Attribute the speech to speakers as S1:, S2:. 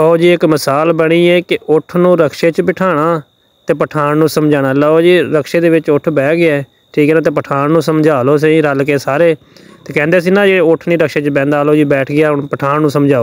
S1: ਉਹ ਜੀ ਇੱਕ ਮਿਸਾਲ ਬਣੀ ਹੈ ਕਿ ਉਠ ਨੂੰ ਰਕਸ਼ੇ 'ਚ ਬਿਠਾਣਾ ਤੇ ਪਠਾਨ ਨੂੰ ਸਮਝਾਣਾ ਲਓ ਜੀ ਰਕਸ਼ੇ ਦੇ ਵਿੱਚ ਉਠ ਬਹਿ ਗਿਆ ਠੀਕ ਹੈ ਨਾ ਤੇ ਪਠਾਨ ਨੂੰ ਸਮਝਾ ਲਓ ਸਹੀ ਰਲ ਕੇ ਸਾਰੇ ਤੇ ਕਹਿੰਦੇ ਸੀ ਨਾ ਜੇ ਉਠ ਨਹੀਂ ਰਕਸ਼ੇ 'ਚ ਬੈੰਦਾ ਲਓ ਜੀ ਬੈਠ ਗਿਆ ਹੁਣ ਪਠਾਨ ਨੂੰ ਸਮਝਾਓ